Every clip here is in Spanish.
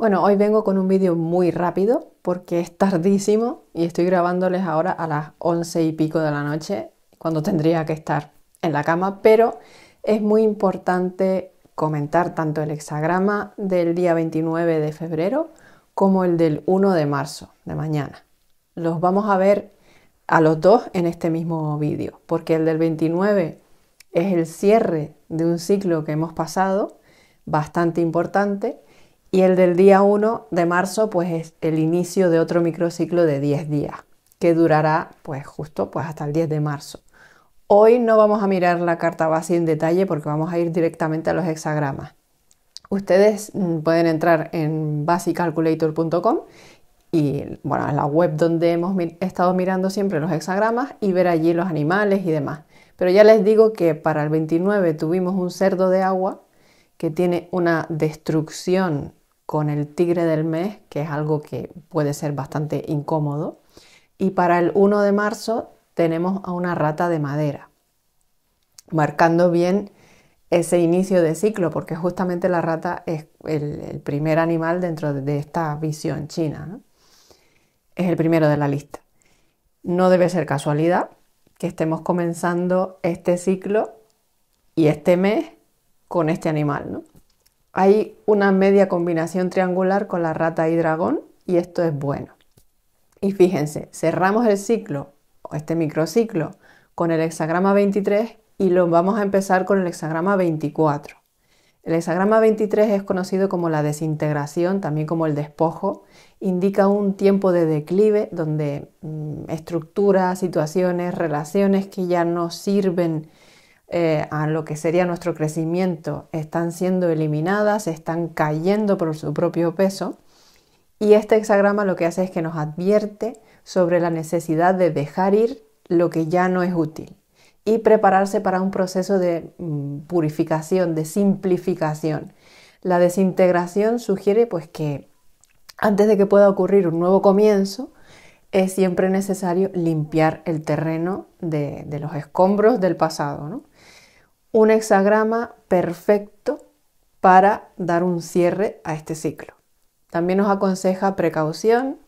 Bueno, hoy vengo con un vídeo muy rápido porque es tardísimo y estoy grabándoles ahora a las once y pico de la noche, cuando tendría que estar en la cama, pero es muy importante comentar tanto el hexagrama del día 29 de febrero como el del 1 de marzo, de mañana. Los vamos a ver a los dos en este mismo vídeo, porque el del 29 es el cierre de un ciclo que hemos pasado, bastante importante, y el del día 1 de marzo, pues es el inicio de otro microciclo de 10 días, que durará pues justo pues hasta el 10 de marzo. Hoy no vamos a mirar la carta base en detalle porque vamos a ir directamente a los hexagramas. Ustedes mm, pueden entrar en basicalculator.com y bueno, la web donde hemos estado mirando siempre los hexagramas y ver allí los animales y demás. Pero ya les digo que para el 29 tuvimos un cerdo de agua que tiene una destrucción con el tigre del mes, que es algo que puede ser bastante incómodo. Y para el 1 de marzo tenemos a una rata de madera, marcando bien ese inicio de ciclo, porque justamente la rata es el, primer animal dentro de, esta visión china. Es el primero de la lista. No debe ser casualidad que estemos comenzando este ciclo y este mes con este animal. ¿no? Hay una media combinación triangular con la rata y dragón y esto es bueno. Y fíjense, cerramos el ciclo, o este microciclo, con el hexagrama 23 y lo vamos a empezar con el hexagrama 24. El hexagrama 23 es conocido como la desintegración, también como el despojo. Indica un tiempo de declive donde mm, estructuras, situaciones, relaciones que ya no sirven eh, a lo que sería nuestro crecimiento están siendo eliminadas, están cayendo por su propio peso. Y este hexagrama lo que hace es que nos advierte sobre la necesidad de dejar ir lo que ya no es útil y prepararse para un proceso de mm, purificación, de simplificación. La desintegración sugiere pues que antes de que pueda ocurrir un nuevo comienzo, es siempre necesario limpiar el terreno de, de los escombros del pasado. ¿no? un hexagrama perfecto para dar un cierre a este ciclo. También nos aconseja precaución,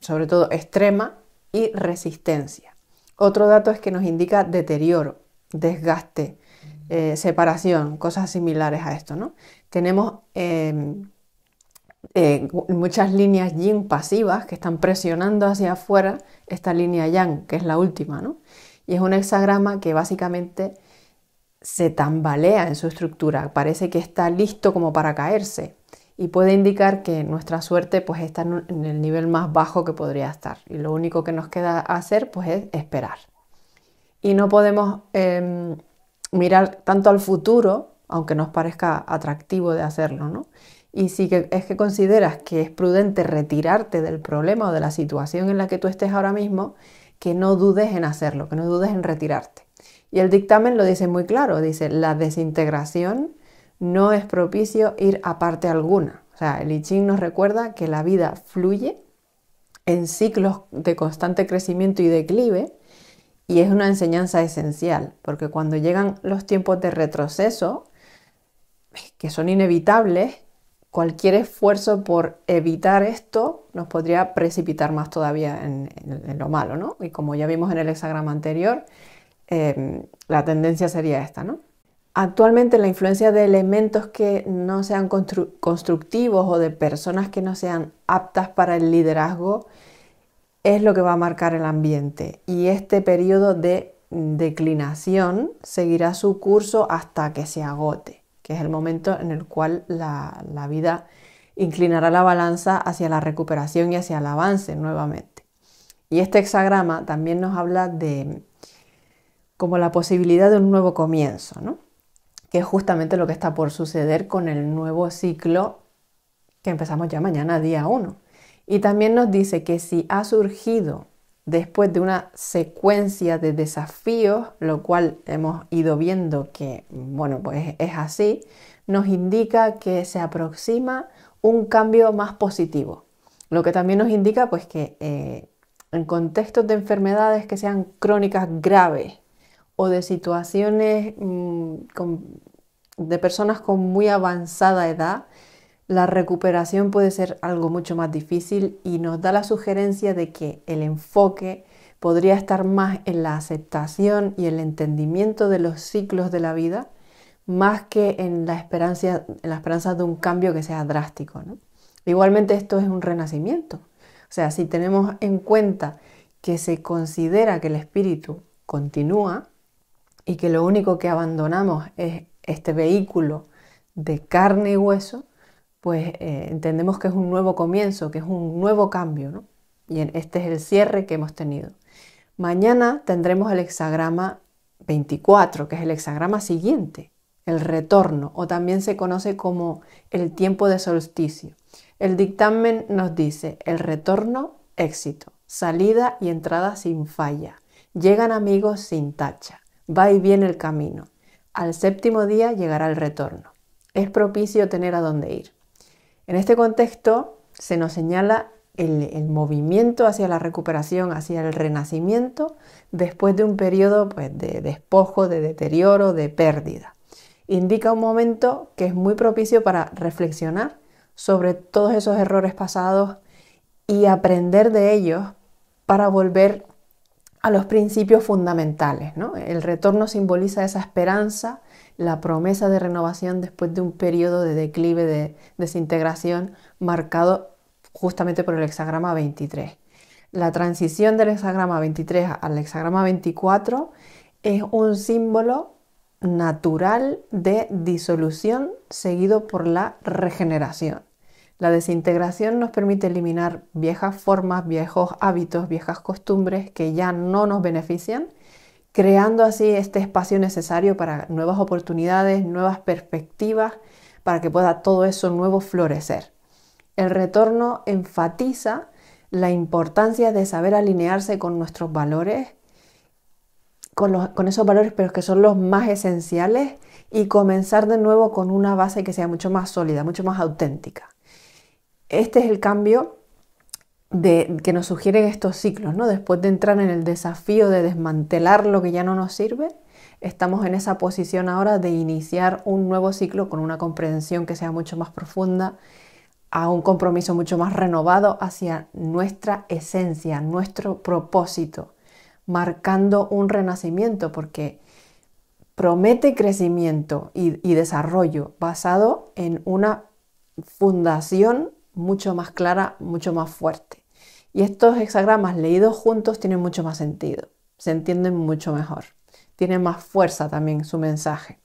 sobre todo extrema, y resistencia. Otro dato es que nos indica deterioro, desgaste, eh, separación, cosas similares a esto. ¿no? Tenemos em, eh, muchas líneas yin pasivas que están presionando hacia afuera esta línea yang, que es la última. ¿no? Y es un hexagrama que básicamente se tambalea en su estructura, parece que está listo como para caerse y puede indicar que nuestra suerte pues está en el nivel más bajo que podría estar y lo único que nos queda hacer pues es esperar. Y no podemos em, mirar tanto al futuro, aunque nos parezca atractivo de hacerlo, ¿no? Y si es que consideras que es prudente retirarte del problema o de la situación en la que tú estés ahora mismo, que no dudes en hacerlo, que no dudes en retirarte y el dictamen lo dice muy claro, dice, la desintegración no es propicio ir a parte alguna. O sea, el I Ching nos recuerda que la vida fluye en ciclos de constante crecimiento y declive y es una enseñanza esencial, porque cuando llegan los tiempos de retroceso, que son inevitables, cualquier esfuerzo por evitar esto nos podría precipitar más todavía en, en lo malo, ¿no? Y como ya vimos en el hexagrama anterior, Em, la tendencia sería esta, ¿no? Actualmente la influencia de elementos que no sean constructivos o de personas que no sean aptas para el liderazgo es lo que va a marcar el ambiente y este periodo de declinación seguirá su curso hasta que se agote, que es el momento en el cual la vida inclinará la balanza hacia la recuperación y hacia el avance nuevamente. Y este hexagrama también nos habla de como la posibilidad de un nuevo comienzo, ¿no? que es justamente lo que está por suceder con el nuevo ciclo que empezamos ya mañana, día 1. Y también nos dice que si ha surgido después de una secuencia de desafíos, lo cual hemos ido viendo que, bueno, pues es así, nos indica que se aproxima un cambio más positivo. Lo que también nos indica, pues, que eh, en contextos de enfermedades que sean crónicas graves, o de situaciones mm, de personas con muy avanzada edad, la recuperación puede ser algo mucho más difícil y nos da la sugerencia de que el enfoque podría estar más en la aceptación y el entendimiento de los ciclos de la vida, más que en la esperanza, en de un cambio que sea drástico. Igualmente esto es un renacimiento. O sea, si tenemos en cuenta que se considera que el espíritu continúa, y que lo único que abandonamos es este vehículo de carne y hueso, pues eh, entendemos que es un nuevo comienzo, que es un nuevo cambio, ¿no? Y este es el cierre que hemos tenido. Mañana tendremos el hexagrama 24, que es el hexagrama siguiente, el retorno, o también se conoce como el tiempo de solsticio. El dictamen nos dice, el retorno, éxito, salida y entrada sin falla, llegan amigos sin tacha. Va y viene el camino. Al séptimo día llegará el retorno. Es propicio tener a dónde ir. En este contexto se nos señala el, movimiento hacia la recuperación, hacia el renacimiento, después de un periodo pues, de despojo, de deterioro, de pérdida. Indica un momento que es muy propicio para reflexionar sobre todos esos errores pasados y aprender de ellos para volver a los principios fundamentales. ¿no? El retorno simboliza esa esperanza, la promesa de renovación después de un periodo de declive, de desintegración marcado justamente por el hexagrama 23. La transición del hexagrama 23 al hexagrama 24 es un símbolo natural de disolución seguido por la regeneración. La desintegración nos permite eliminar viejas formas, viejos hábitos, viejas costumbres que ya no nos benefician, creando así este espacio necesario para nuevas oportunidades, nuevas perspectivas, para que pueda todo eso nuevo florecer. El retorno enfatiza la importancia de saber alinearse con nuestros valores, con, con esos valores pero que son los más esenciales y comenzar de nuevo con una base que sea mucho más sólida, mucho más auténtica. Este es el cambio que nos sugieren estos ciclos, ¿no? Después de entrar en el desafío de desmantelar lo que ya no nos sirve, estamos en esa posición ahora de iniciar un nuevo ciclo con una comprensión que sea mucho más profunda, a un compromiso mucho más renovado hacia nuestra esencia, nuestro propósito, marcando un renacimiento, porque promete crecimiento y desarrollo basado en una fundación mucho más clara, mucho más fuerte. Y estos hexagramas leídos juntos tienen mucho más sentido, se entienden mucho mejor, tienen más fuerza también su mensaje.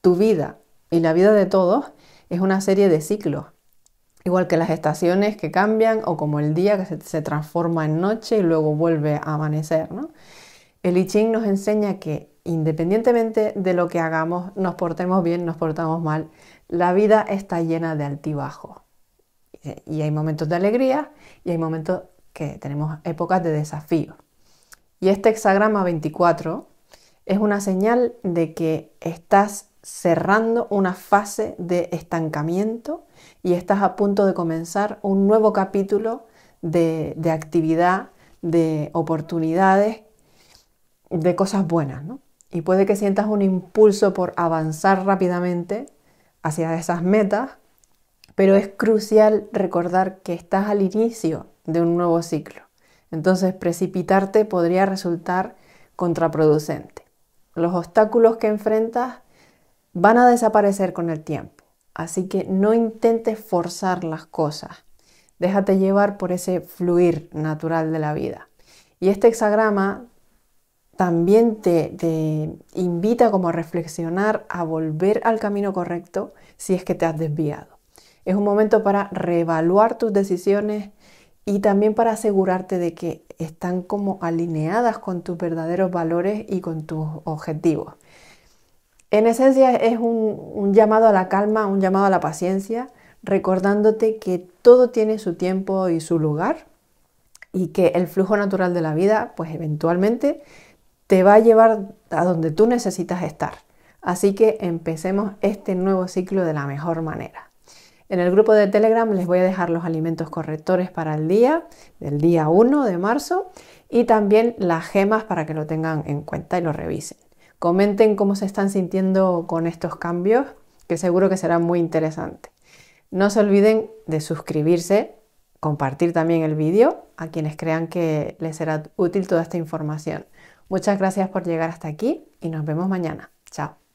Tu vida y la vida de todos es una serie de ciclos, igual que las estaciones que cambian o como el día que se, transforma en noche y luego vuelve a amanecer. El I Ching nos enseña que independientemente de lo que hagamos, nos portemos bien, nos portamos mal, la vida está llena de altibajos. Y hay momentos de alegría y hay momentos que tenemos épocas de desafío. Y este hexagrama 24 es una señal de que estás cerrando una fase de estancamiento y estás a punto de comenzar un nuevo capítulo de, actividad, de oportunidades, de cosas buenas. ¿no? Y puede que sientas un impulso por avanzar rápidamente hacia esas metas pero es crucial recordar que estás al inicio de un nuevo ciclo. Entonces precipitarte podría resultar contraproducente. Los obstáculos que enfrentas van a desaparecer con el tiempo, así que no intentes forzar las cosas. Déjate llevar por ese fluir natural de la vida. Y este hexagrama también te, invita como a reflexionar, a volver al camino correcto si es que te has desviado. Es un momento para reevaluar tus decisiones y también para asegurarte de que están como alineadas con tus verdaderos valores y con tus objetivos. En esencia es un, llamado a la calma, un llamado a la paciencia, recordándote que todo tiene su tiempo y su lugar y que el flujo natural de la vida, pues eventualmente te va a llevar a donde tú necesitas estar. Así que empecemos este nuevo ciclo de la mejor manera. En el grupo de Telegram les voy a dejar los alimentos correctores para el día, del día 1 de marzo, y también las gemas para que lo tengan en cuenta y lo revisen. Comenten cómo se están sintiendo con estos cambios, que seguro que será muy interesante. No se olviden de suscribirse, compartir también el vídeo a quienes crean que les será útil toda esta información. Muchas gracias por llegar hasta aquí y nos vemos mañana. Chao.